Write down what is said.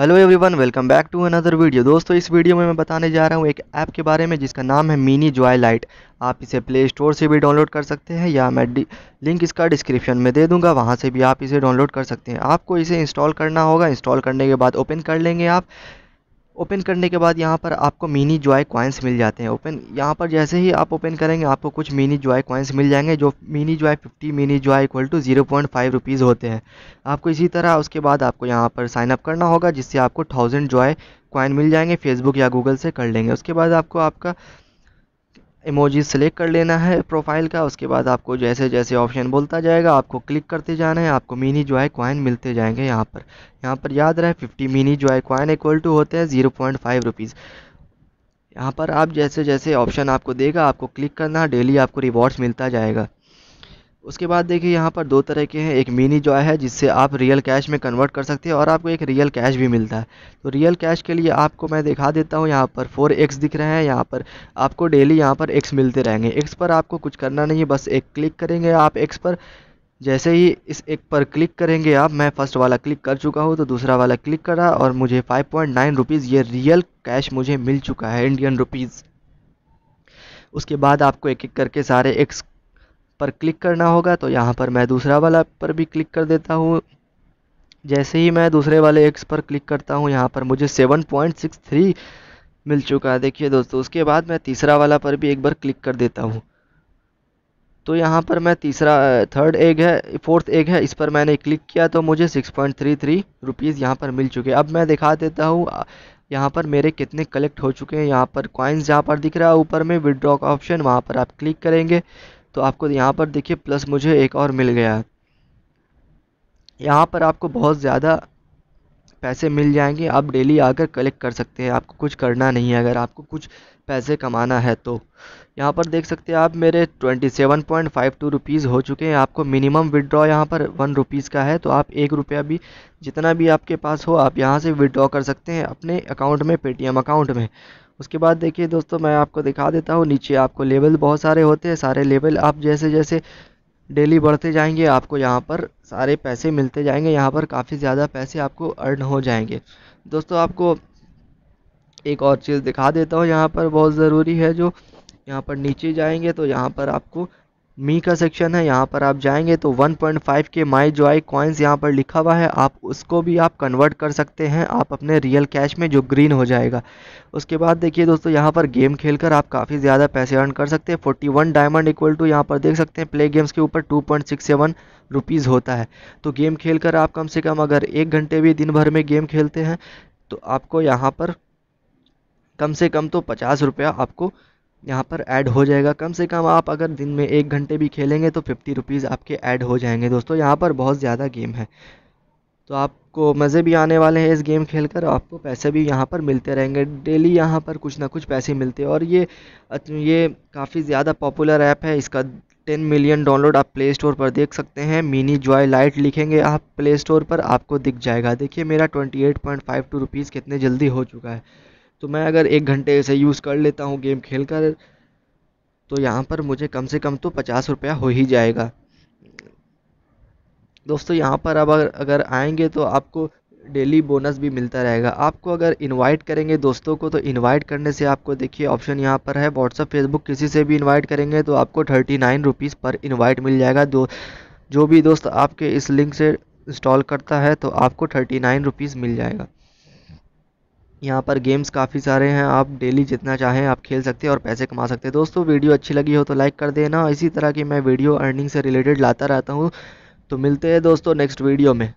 hello everyone welcome back to another video दोस्तों इस video में मैं बताने जा रहा हूँ एक ऐप के बारे में जिसका नाम है मिनी जॉय लाइट आप इसे प्ले स्टोर से भी डाउनलोड कर सकते हैं या मैं लिंक इसका डिस्क्रिप्शन में दे दूंगा वहाँ से भी आप इसे डाउनलोड कर सकते हैं आपको इसे इंस्टॉल करना होगा इंस्टॉल करने के बाद ओपन कर लेंगे आप ओपन करने के बाद यहाँ पर आपको मिनी जॉय कॉइन्स मिल जाते हैं ओपन यहाँ पर जैसे ही आप ओपन करेंगे आपको कुछ मिनी जॉय कॉइन्स मिल जाएंगे जो mini joy fifty mini joy equal to zero point five rupees होते हैं आपको इसी तरह उसके बाद आपको यहाँ पर साइन अप करना होगा जिससे आपको थाउजेंड जॉय कॉइन मिल जाएंगे फेसबुक या गूगल से कर लेंगे उसके बाद आपको आपका इमोजी सेलेक्ट कर लेना है प्रोफाइल का उसके बाद आपको जैसे जैसे ऑप्शन बोलता जाएगा आपको क्लिक करते जाना है आपको मिनी जॉय है कॉइन मिलते जाएंगे यहाँ पर यहाँ पर याद रहे फिफ्टी मिनी जॉय है कॉइन इक्वल टू होते हैं ज़ीरो पॉइंट फाइव रुपीज़ यहाँ पर आप जैसे जैसे ऑप्शन आपको देगा आपको क्लिक करना डेली आपको रिवॉर्ड्स मिलता जाएगा उसके बाद देखिए यहाँ पर दो तरह के हैं एक मिनी जॉय है जिससे आप रियल कैश में कन्वर्ट कर सकते हैं और आपको एक रियल कैश भी मिलता है तो रियल कैश के लिए आपको मैं दिखा देता हूँ यहाँ पर फोर एक्स दिख रहे हैं यहाँ पर आपको डेली यहाँ पर एक्स मिलते रहेंगे एक्स पर आपको कुछ करना नहीं है बस एक क्लिक करेंगे आप एक्स पर जैसे ही इस एक पर क्लिक करेंगे आप मैं फ़र्स्ट वाला क्लिक कर चुका हूँ तो दूसरा वाला क्लिक करा और मुझे फाइव पॉइंट नाइन रुपीज़ ये रियल कैश मुझे मिल चुका है इंडियन रुपीज़ उसके बाद आपको एक एक करके सारे एक्स पर क्लिक करना होगा तो यहाँ पर मैं दूसरा वाला पर भी क्लिक कर देता हूँ जैसे ही मैं दूसरे वाले एक्स पर क्लिक करता हूँ यहाँ पर मुझे सेवन पॉइंट सिक्स थ्री मिल चुका है देखिए दोस्तों उसके बाद मैं तीसरा वाला पर भी एक बार क्लिक कर देता हूँ तो यहाँ पर मैं तीसरा थर्ड एग है फोर्थ एग है इस पर मैंने क्लिक किया तो मुझे six point three three rupees यहाँ पर मिल चुके अब मैं दिखा देता हूँ यहाँ पर मेरे कितने कलेक्ट हो चुके हैं यहाँ पर कॉइन्स जहाँ पर दिख रहा है ऊपर में विड्रॉ का ऑप्शन वहाँ पर आप क्लिक करेंगे तो आपको यहाँ पर देखिए प्लस मुझे एक और मिल गया यहाँ पर आपको बहुत ज़्यादा पैसे मिल जाएंगे आप डेली आकर कलेक्ट कर सकते हैं आपको कुछ करना नहीं है अगर आपको कुछ पैसे कमाना है तो यहाँ पर देख सकते हैं आप मेरे twenty seven point five two rupees हो चुके हैं आपको मिनिमम विड्रॉ यहाँ पर वन रुपीज़ का है तो आप एक रुपया भी जितना भी आपके पास हो आप यहाँ से विड्रॉ कर सकते हैं अपने अकाउंट में पेटीएम अकाउंट में उसके बाद देखिए दोस्तों मैं आपको दिखा देता हूँ नीचे आपको लेवल बहुत सारे होते हैं सारे लेवल आप जैसे जैसे डेली बढ़ते जाएंगे आपको यहाँ पर सारे पैसे मिलते जाएंगे यहाँ पर काफ़ी ज़्यादा पैसे आपको अर्न हो जाएंगे दोस्तों आपको एक और चीज़ दिखा देता हूँ यहाँ पर बहुत ज़रूरी है जो यहाँ पर नीचे जाएंगे तो यहाँ पर आपको मी का सेक्शन है यहाँ पर आप जाएंगे तो 1.5 के माई जो आई कॉइन्स यहाँ पर लिखा हुआ है आप उसको भी आप कन्वर्ट कर सकते हैं आप अपने रियल कैश में जो ग्रीन हो जाएगा उसके बाद देखिए दोस्तों यहाँ पर गेम खेलकर आप काफ़ी ज़्यादा पैसे अर्न कर सकते हैं 41 डायमंड इक्वल टू यहाँ पर देख सकते हैं प्ले गेम्स के ऊपर सेवन रुपीज़ होता है तो गेम कर आप कम से कम अगर एक घंटे भी दिन भर में गेम खेलते हैं तो आपको यहाँ पर कम से कम तो पचास रुपया आपको यहाँ पर ऐड हो जाएगा कम से कम आप अगर दिन में एक घंटे भी खेलेंगे तो फिफ्टी रुपीज़ आपके ऐड हो जाएंगे दोस्तों यहाँ पर बहुत ज़्यादा गेम है तो आपको मज़े भी आने वाले हैं इस गेम खेल कर आपको पैसे भी यहाँ पर मिलते रहेंगे डेली यहाँ पर कुछ ना कुछ पैसे मिलते हैं और ये ये काफ़ी ज़्यादा पॉपुलर ऐप है इसका टेन मिलियन डाउनलोड आप प्ले स्टोर पर देख सकते हैं मिनी जॉय लाइट लिखेंगे आप प्ले स्टोर पर आपको दिख जाएगा देखिए मेरा twenty eight point five two rupees कितने जल्दी हो चुका है तो मैं अगर एक घंटे ऐसे यूज़ कर लेता हूँ गेम खेल कर तो यहाँ पर मुझे कम से कम तो पचास रुपया हो ही जाएगा दोस्तों यहाँ पर अब अगर आएंगे तो आपको डेली बोनस भी मिलता रहेगा आपको अगर इनवाइट करेंगे दोस्तों को तो इनवाइट करने से आपको देखिए ऑप्शन यहाँ पर है व्हाट्सअप फेसबुक किसी से भी इनवाइट करेंगे तो आपको थर्टी नाइन रुपीज़ पर इनवाइट मिल जाएगा दो जो भी दोस्त आपके इस लिंक से इंस्टॉल करता है तो आपको थर्टी नाइन रुपीज़ मिल जाएगा यहाँ पर गेम्स काफ़ी सारे हैं आप डेली जितना चाहें आप खेल सकते हैं और पैसे कमा सकते हैं दोस्तों वीडियो अच्छी लगी हो तो लाइक कर देना इसी तरह की मैं वीडियो अर्निंग से रिलेटेड लाता रहता हूँ तो मिलते हैं दोस्तों नेक्स्ट वीडियो में